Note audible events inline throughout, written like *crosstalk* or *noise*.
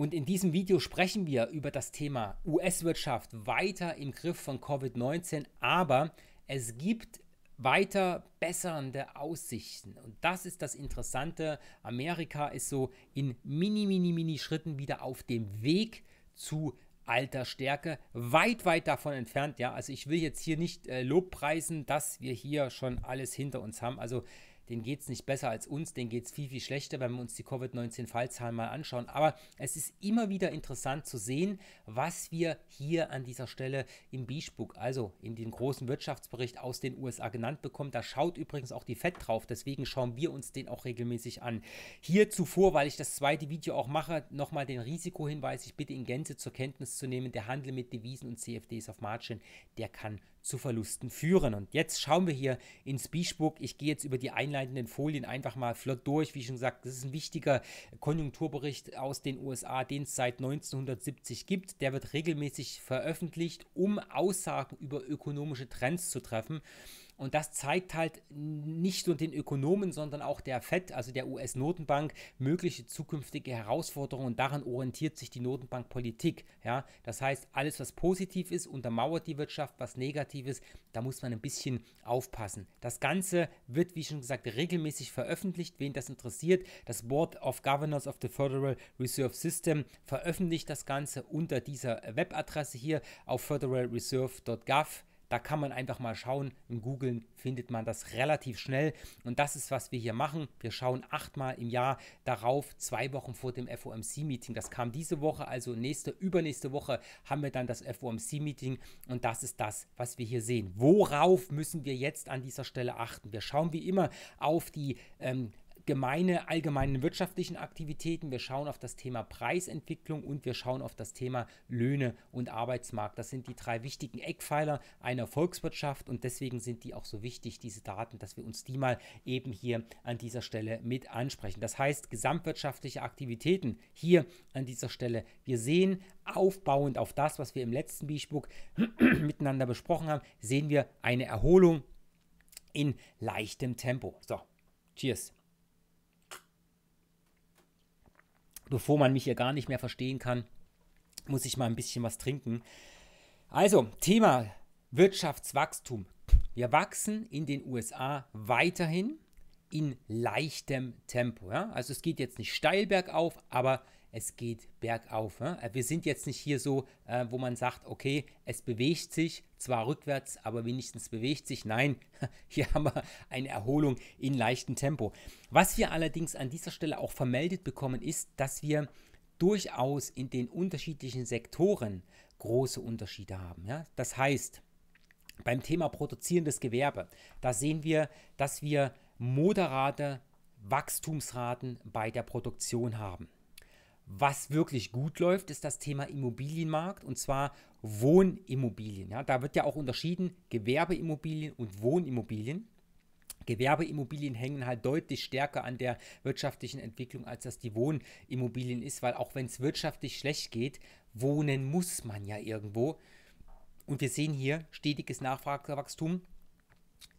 Und in diesem Video sprechen wir über das Thema US-Wirtschaft weiter im Griff von Covid-19, aber es gibt weiter bessernde Aussichten. Und das ist das Interessante. Amerika ist so in mini, mini, mini Schritten wieder auf dem Weg zu alter Stärke, weit, weit davon entfernt. Ja, also ich will jetzt hier nicht äh, preisen, dass wir hier schon alles hinter uns haben. Also denen geht es nicht besser als uns, denen geht es viel, viel schlechter, wenn wir uns die Covid-19-Fallzahlen mal anschauen. Aber es ist immer wieder interessant zu sehen, was wir hier an dieser Stelle im Beachbook, also in dem großen Wirtschaftsbericht aus den USA genannt bekommen. Da schaut übrigens auch die FED drauf, deswegen schauen wir uns den auch regelmäßig an. Hier zuvor, weil ich das zweite Video auch mache, nochmal den Risikohinweis, ich bitte in Gänze zur Kenntnis zu nehmen, der Handel mit Devisen und CFDs auf Margin, der kann zu Verlusten führen. Und jetzt schauen wir hier ins Biesburg. Ich gehe jetzt über die einleitenden Folien einfach mal flott durch. Wie schon gesagt, das ist ein wichtiger Konjunkturbericht aus den USA, den es seit 1970 gibt. Der wird regelmäßig veröffentlicht, um Aussagen über ökonomische Trends zu treffen. Und das zeigt halt nicht nur den Ökonomen, sondern auch der FED, also der US-Notenbank, mögliche zukünftige Herausforderungen. Und daran orientiert sich die Notenbankpolitik. Ja? Das heißt, alles, was positiv ist, untermauert die Wirtschaft, was negativ ist, da muss man ein bisschen aufpassen. Das Ganze wird, wie schon gesagt, regelmäßig veröffentlicht. Wen das interessiert, das Board of Governors of the Federal Reserve System veröffentlicht das Ganze unter dieser Webadresse hier auf federalreserve.gov. Da kann man einfach mal schauen. Im Googlen findet man das relativ schnell. Und das ist, was wir hier machen. Wir schauen achtmal im Jahr darauf, zwei Wochen vor dem FOMC-Meeting. Das kam diese Woche, also nächste, übernächste Woche haben wir dann das FOMC-Meeting. Und das ist das, was wir hier sehen. Worauf müssen wir jetzt an dieser Stelle achten? Wir schauen wie immer auf die ähm, gemeine allgemeinen wirtschaftlichen Aktivitäten, wir schauen auf das Thema Preisentwicklung und wir schauen auf das Thema Löhne und Arbeitsmarkt. Das sind die drei wichtigen Eckpfeiler einer Volkswirtschaft und deswegen sind die auch so wichtig, diese Daten, dass wir uns die mal eben hier an dieser Stelle mit ansprechen. Das heißt, gesamtwirtschaftliche Aktivitäten hier an dieser Stelle. Wir sehen aufbauend auf das, was wir im letzten Beachbook *clears throat* miteinander besprochen haben, sehen wir eine Erholung in leichtem Tempo. So, cheers. bevor man mich hier gar nicht mehr verstehen kann, muss ich mal ein bisschen was trinken. Also, Thema Wirtschaftswachstum. Wir wachsen in den USA weiterhin in leichtem Tempo. Ja? Also es geht jetzt nicht steil bergauf, aber es geht bergauf. Ne? Äh, wir sind jetzt nicht hier so, äh, wo man sagt, okay, es bewegt sich, zwar rückwärts, aber wenigstens bewegt sich. Nein, *laughs* hier haben wir eine Erholung in leichtem Tempo. Was wir allerdings an dieser Stelle auch vermeldet bekommen, ist, dass wir durchaus in den unterschiedlichen Sektoren große Unterschiede haben. Ja? Das heißt, beim Thema produzierendes Gewerbe, da sehen wir, dass wir moderate Wachstumsraten bei der Produktion haben. Was wirklich gut läuft, ist das Thema Immobilienmarkt und zwar Wohnimmobilien. Ja, da wird ja auch unterschieden Gewerbeimmobilien und Wohnimmobilien. Gewerbeimmobilien hängen halt deutlich stärker an der wirtschaftlichen Entwicklung, als das die Wohnimmobilien ist, weil auch wenn es wirtschaftlich schlecht geht, wohnen muss man ja irgendwo. Und wir sehen hier stetiges Nachfragewachstum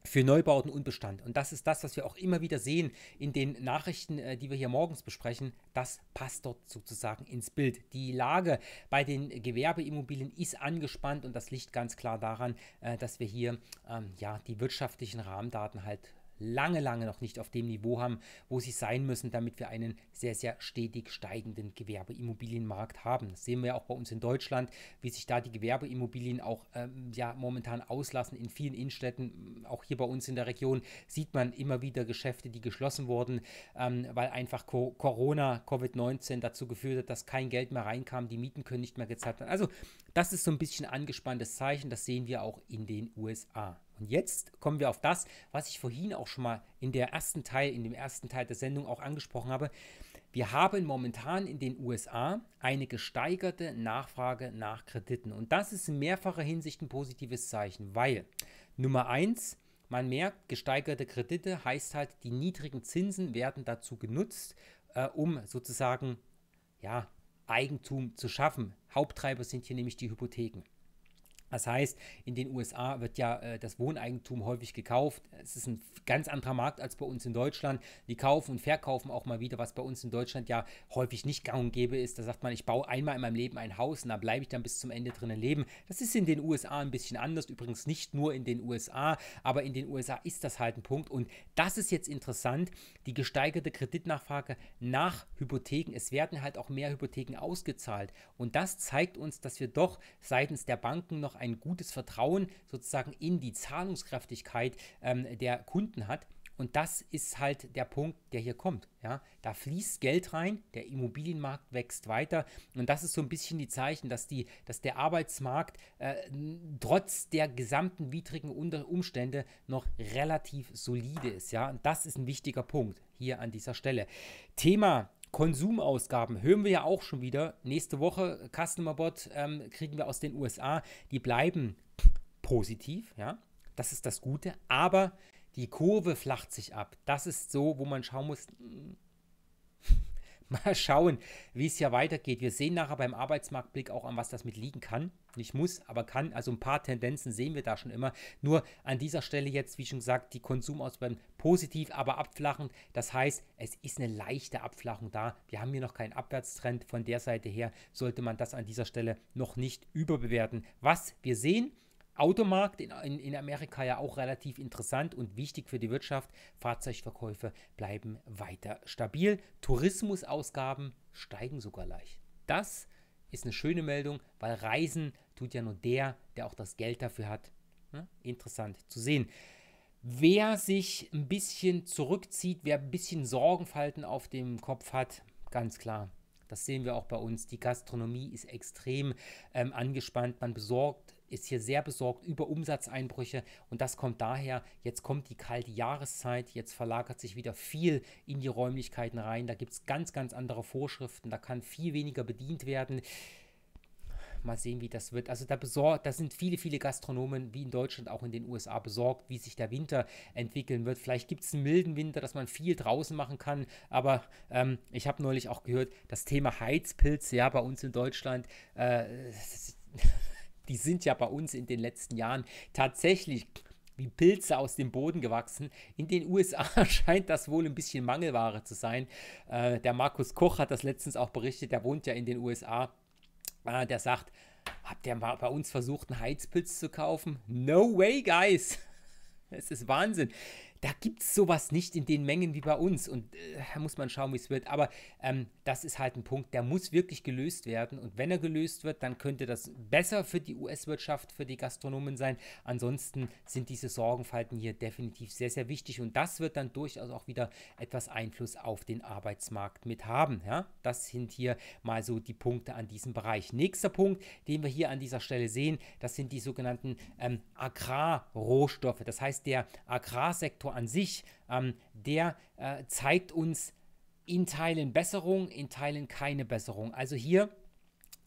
für Neubauten und Bestand. Und das ist das, was wir auch immer wieder sehen in den Nachrichten, äh, die wir hier morgens besprechen. Das passt dort sozusagen ins Bild. Die Lage bei den Gewerbeimmobilien ist angespannt und das liegt ganz klar daran, äh, dass wir hier ähm, ja, die wirtschaftlichen Rahmendaten halt lange, lange noch nicht auf dem Niveau haben, wo sie sein müssen, damit wir einen sehr, sehr stetig steigenden Gewerbeimmobilienmarkt haben. Das sehen wir ja auch bei uns in Deutschland, wie sich da die Gewerbeimmobilien auch ähm, ja, momentan auslassen. In vielen Innenstädten, auch hier bei uns in der Region, sieht man immer wieder Geschäfte, die geschlossen wurden, ähm, weil einfach Co Corona, Covid-19 dazu geführt hat, dass kein Geld mehr reinkam, die Mieten können nicht mehr gezahlt werden. Also das ist so ein bisschen angespanntes Zeichen, das sehen wir auch in den USA. Jetzt kommen wir auf das, was ich vorhin auch schon mal in der ersten Teil, in dem ersten Teil der Sendung auch angesprochen habe. Wir haben momentan in den USA eine gesteigerte Nachfrage nach Krediten. Und das ist in mehrfacher Hinsicht ein positives Zeichen, weil Nummer eins, man merkt, gesteigerte Kredite heißt halt, die niedrigen Zinsen werden dazu genutzt, äh, um sozusagen ja, Eigentum zu schaffen. Haupttreiber sind hier nämlich die Hypotheken. Das heißt, in den USA wird ja äh, das Wohneigentum häufig gekauft. Es ist ein ganz anderer Markt als bei uns in Deutschland. Die kaufen und verkaufen auch mal wieder, was bei uns in Deutschland ja häufig nicht gang und gäbe ist. Da sagt man, ich baue einmal in meinem Leben ein Haus und da bleibe ich dann bis zum Ende drinnen leben. Das ist in den USA ein bisschen anders. Übrigens nicht nur in den USA, aber in den USA ist das halt ein Punkt. Und das ist jetzt interessant, die gesteigerte Kreditnachfrage nach Hypotheken. Es werden halt auch mehr Hypotheken ausgezahlt. Und das zeigt uns, dass wir doch seitens der Banken noch ein gutes Vertrauen sozusagen in die Zahlungskräftigkeit ähm, der Kunden hat. Und das ist halt der Punkt, der hier kommt. Ja, da fließt Geld rein, der Immobilienmarkt wächst weiter und das ist so ein bisschen die Zeichen, dass, die, dass der Arbeitsmarkt äh, trotz der gesamten widrigen Umstände noch relativ solide ist. Ja, und das ist ein wichtiger Punkt hier an dieser Stelle. Thema Konsumausgaben hören wir ja auch schon wieder. Nächste Woche Customerbot ähm, kriegen wir aus den USA. Die bleiben positiv, ja. Das ist das Gute. Aber die Kurve flacht sich ab. Das ist so, wo man schauen muss. Hm, mal schauen, wie es hier weitergeht. Wir sehen nachher beim Arbeitsmarktblick auch an, was das mit liegen kann. Nicht muss, aber kann. Also ein paar Tendenzen sehen wir da schon immer. Nur an dieser Stelle jetzt, wie schon gesagt, die Konsumausbleiben positiv, aber abflachend. Das heißt, es ist eine leichte Abflachung da. Wir haben hier noch keinen Abwärtstrend. Von der Seite her sollte man das an dieser Stelle noch nicht überbewerten. Was wir sehen, Automarkt in, in, in Amerika ja auch relativ interessant und wichtig für die Wirtschaft. Fahrzeugverkäufe bleiben weiter stabil. Tourismusausgaben steigen sogar leicht. Das ist eine schöne Meldung, weil Reisen tut ja nur der, der auch das Geld dafür hat. Ne? Interessant zu sehen. Wer sich ein bisschen zurückzieht, wer ein bisschen Sorgenfalten auf dem Kopf hat, ganz klar. Das sehen wir auch bei uns. Die Gastronomie ist extrem ähm, angespannt. Man besorgt ist hier sehr besorgt über Umsatzeinbrüche und das kommt daher, jetzt kommt die kalte Jahreszeit, jetzt verlagert sich wieder viel in die Räumlichkeiten rein, da gibt es ganz, ganz andere Vorschriften, da kann viel weniger bedient werden mal sehen, wie das wird. Also da besorgt, da sind viele, viele Gastronomen, wie in Deutschland, auch in den USA, besorgt, wie sich der Winter entwickeln wird. Vielleicht gibt es einen milden Winter, dass man viel draußen machen kann, aber ähm, ich habe neulich auch gehört, das Thema Heizpilze, ja, bei uns in Deutschland, äh, *laughs* die sind ja bei uns in den letzten Jahren tatsächlich wie Pilze aus dem Boden gewachsen. In den USA *laughs* scheint das wohl ein bisschen Mangelware zu sein. Äh, der Markus Koch hat das letztens auch berichtet, der wohnt ja in den USA. Äh, der sagt, habt ihr mal bei uns versucht, einen Heizpilz zu kaufen? No way, guys! *laughs* Es ist Wahnsinn da gibt es sowas nicht in den Mengen wie bei uns. Und da äh, muss man schauen, wie es wird. Aber ähm, das ist halt ein Punkt, der muss wirklich gelöst werden. Und wenn er gelöst wird, dann könnte das besser für die US-Wirtschaft, für die Gastronomen sein. Ansonsten sind diese Sorgenfalten hier definitiv sehr, sehr wichtig. Und das wird dann durchaus auch wieder etwas Einfluss auf den Arbeitsmarkt mit haben. Ja? Das sind hier mal so die Punkte an diesem Bereich. Nächster Punkt, den wir hier an dieser Stelle sehen, das sind die sogenannten ähm, Agrarrohstoffe. Das heißt, der Agrarsektor an sich, ähm, der äh, zeigt uns in Teilen Besserung, in Teilen keine Besserung. Also hier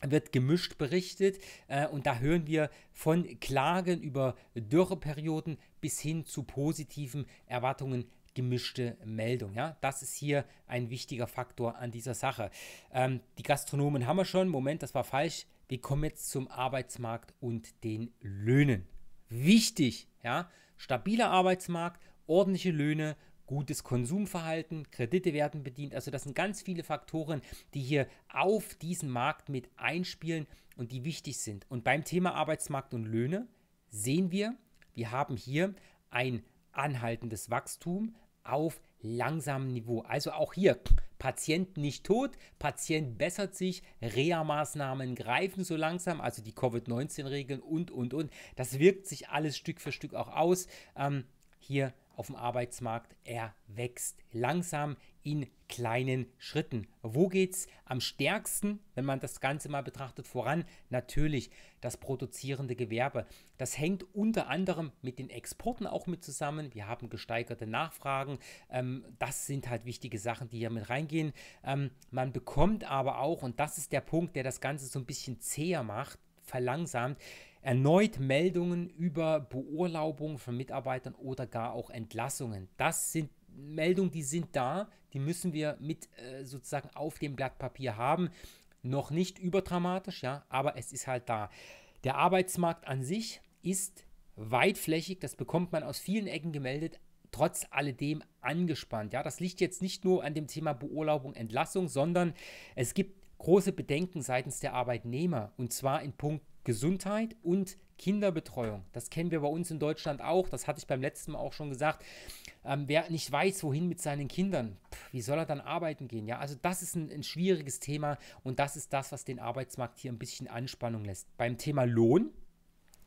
wird gemischt berichtet äh, und da hören wir von Klagen über Dürreperioden bis hin zu positiven Erwartungen gemischte Meldung. Ja? Das ist hier ein wichtiger Faktor an dieser Sache. Ähm, die Gastronomen haben wir schon. Moment, das war falsch. Wir kommen jetzt zum Arbeitsmarkt und den Löhnen. Wichtig, ja, stabiler Arbeitsmarkt ordentliche Löhne, gutes Konsumverhalten, Kredite werden bedient. Also das sind ganz viele Faktoren, die hier auf diesen Markt mit einspielen und die wichtig sind. Und beim Thema Arbeitsmarkt und Löhne sehen wir, wir haben hier ein anhaltendes Wachstum auf langsamem Niveau. Also auch hier Patient nicht tot, Patient bessert sich, Reha-Maßnahmen greifen so langsam, also die Covid-19-Regeln und, und, und. Das wirkt sich alles Stück für Stück auch aus. Ähm, hier auf dem Arbeitsmarkt, er wächst langsam in kleinen Schritten. Wo geht es am stärksten, wenn man das Ganze mal betrachtet, voran? Natürlich das produzierende Gewerbe. Das hängt unter anderem mit den Exporten auch mit zusammen. Wir haben gesteigerte Nachfragen. Ähm, das sind halt wichtige Sachen, die hier mit reingehen. Ähm, man bekommt aber auch, und das ist der Punkt, der das Ganze so ein bisschen zäher macht, verlangsamt, Erneut Meldungen über Beurlaubung von Mitarbeitern oder gar auch Entlassungen. Das sind Meldungen, die sind da, die müssen wir mit äh, sozusagen auf dem Blatt Papier haben. Noch nicht überdramatisch, ja, aber es ist halt da. Der Arbeitsmarkt an sich ist weitflächig, das bekommt man aus vielen Ecken gemeldet, trotz alledem angespannt. Ja, das liegt jetzt nicht nur an dem Thema Beurlaubung, Entlassung, sondern es gibt große Bedenken seitens der Arbeitnehmer und zwar in Punkt Gesundheit und Kinderbetreuung. Das kennen wir bei uns in Deutschland auch. Das hatte ich beim letzten Mal auch schon gesagt. Ähm, wer nicht weiß, wohin mit seinen Kindern, pff, wie soll er dann arbeiten gehen? Ja, also das ist ein, ein schwieriges Thema und das ist das, was den Arbeitsmarkt hier ein bisschen Anspannung lässt. Beim Thema Lohn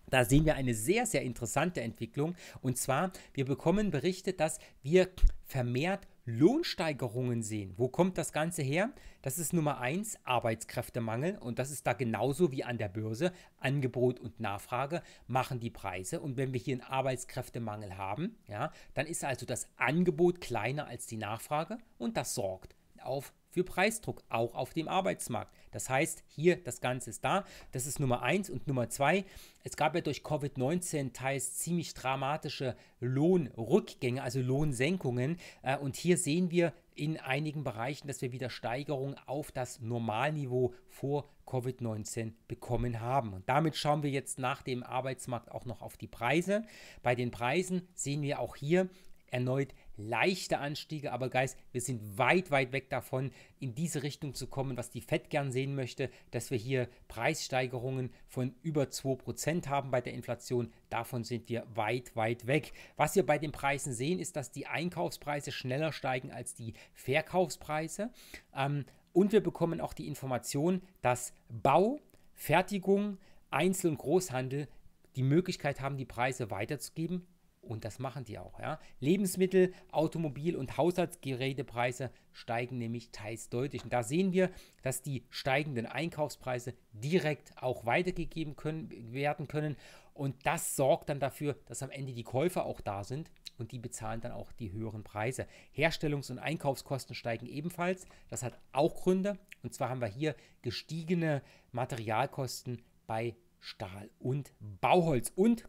da sehen wir eine sehr, sehr interessante Entwicklung. Und zwar, wir bekommen berichtet, dass wir vermehrt Lohnsteigerungen sehen. Wo kommt das Ganze her? Das ist Nummer eins Arbeitskräftemangel und das ist da genauso wie an der Börse. Angebot und Nachfrage machen die Preise und wenn wir hier einen Arbeitskräftemangel haben, ja, dann ist also das Angebot kleiner als die Nachfrage und das sorgt auf für Preisdruck, auch auf dem Arbeitsmarkt. Das heißt, hier das Ganze ist da. Das ist Nummer eins und Nummer zwei. Es gab ja durch Covid-19 teils ziemlich dramatische Lohnrückgänge, also Lohnsenkungen. Äh, und hier sehen wir in einigen Bereichen, dass wir wieder Steigerungen auf das Normalniveau vor Covid-19 bekommen haben. Und damit schauen wir jetzt nach dem Arbeitsmarkt auch noch auf die Preise. Bei den Preisen sehen wir auch hier erneut leichte Anstiege, aber Guys, wir sind weit, weit weg davon, in diese Richtung zu kommen, was die FED gern sehen möchte, dass wir hier Preissteigerungen von über 2% haben bei der Inflation. Davon sind wir weit, weit weg. Was wir bei den Preisen sehen, ist, dass die Einkaufspreise schneller steigen als die Verkaufspreise. Ähm, und wir bekommen auch die Information, dass Bau, Fertigung, Einzel- und Großhandel die Möglichkeit haben, die Preise weiterzugeben, und das machen die auch. Ja. Lebensmittel, Automobil- und Haushaltsgerätepreise steigen nämlich teils deutlich. Und da sehen wir, dass die steigenden Einkaufspreise direkt auch weitergegeben können, werden können. Und das sorgt dann dafür, dass am Ende die Käufer auch da sind und die bezahlen dann auch die höheren Preise. Herstellungs- und Einkaufskosten steigen ebenfalls. Das hat auch Gründe. Und zwar haben wir hier gestiegene Materialkosten bei Stahl und Bauholz und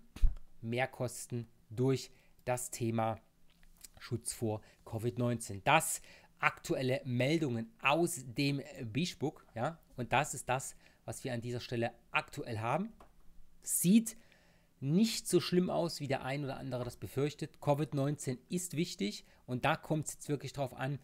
Mehrkosten durch das Thema Schutz vor Covid-19. Das aktuelle Meldungen aus dem Bischbuck, ja, und das ist das, was wir an dieser Stelle aktuell haben. Sieht nicht so schlimm aus, wie der ein oder andere das befürchtet. Covid-19 ist wichtig und da kommt es jetzt wirklich drauf an,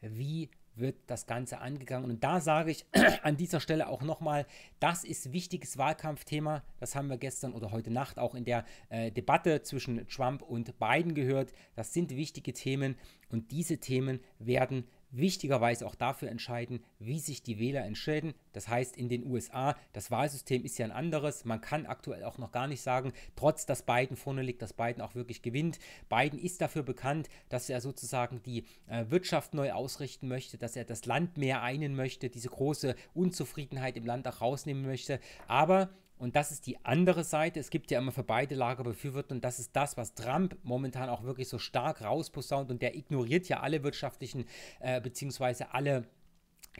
wie wird das Ganze angegangen. Und da sage ich *clears throat* an dieser Stelle auch nochmal, das ist wichtiges Wahlkampfthema. Das haben wir gestern oder heute Nacht auch in der äh, Debatte zwischen Trump und Biden gehört. Das sind wichtige Themen und diese Themen werden wichtigerweise auch dafür entscheiden, wie sich die Wähler entscheiden. Das heißt, in den USA, das Wahlsystem ist ja ein anderes. Man kann aktuell auch noch gar nicht sagen, trotz dass Biden vorne liegt, dass Biden auch wirklich gewinnt. Biden ist dafür bekannt, dass er sozusagen die äh, Wirtschaft neu ausrichten möchte, dass er das Land mehr einen möchte, diese große Unzufriedenheit im Land auch rausnehmen möchte. Aber und das ist die andere Seite. Es gibt ja immer für beide Lager Befürworter und das ist das, was Trump momentan auch wirklich so stark rausposaunt und der ignoriert ja alle wirtschaftlichen äh, beziehungsweise alle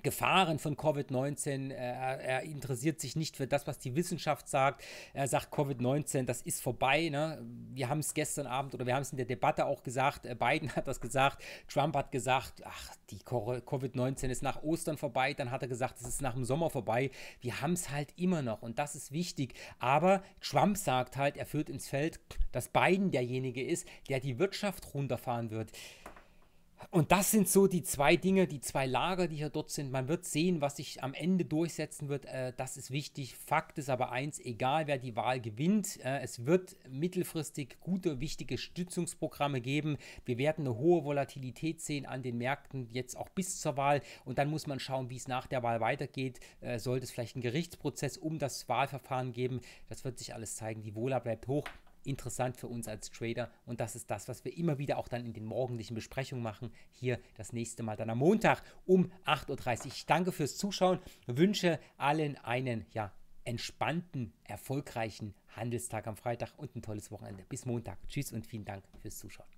Gefahren von Covid-19. Äh, er, er, interessiert sich nicht für das, was die Wissenschaft sagt. Er sagt, Covid-19, das ist vorbei. Ne? Wir haben es gestern Abend oder wir haben es in der Debatte auch gesagt. Äh, Biden *laughs* hat das gesagt. Trump hat gesagt, ach, die Covid-19 ist nach Ostern vorbei. Dann hat er gesagt, es ist nach dem Sommer vorbei. Wir haben es halt immer noch und das ist wichtig. Aber Trump sagt halt, er führt ins Feld, dass Biden derjenige ist, der die Wirtschaft runterfahren wird. Und das sind so die zwei Dinge, die zwei Lager, die hier dort sind. Man wird sehen, was sich am Ende durchsetzen wird. Äh, das ist wichtig. Fakt ist aber eins, egal wer die Wahl gewinnt, äh, es wird mittelfristig gute, wichtige Stützungsprogramme geben. Wir werden eine hohe Volatilität sehen an den Märkten jetzt auch bis zur Wahl. Und dann muss man schauen, wie es nach der Wahl weitergeht. Äh, sollte es vielleicht einen Gerichtsprozess um das Wahlverfahren geben? Das wird sich alles zeigen. Die Wohler bleibt hoch interessant für uns als Trader und das ist das, was wir immer wieder auch dann in den morgendlichen Besprechungen machen. Hier das nächste Mal dann am Montag um 8.30 Uhr. Ich danke fürs Zuschauen, wünsche allen einen ja, entspannten, erfolgreichen Handelstag am Freitag und ein tolles Wochenende. Bis Montag. Tschüss und vielen Dank fürs Zuschauen.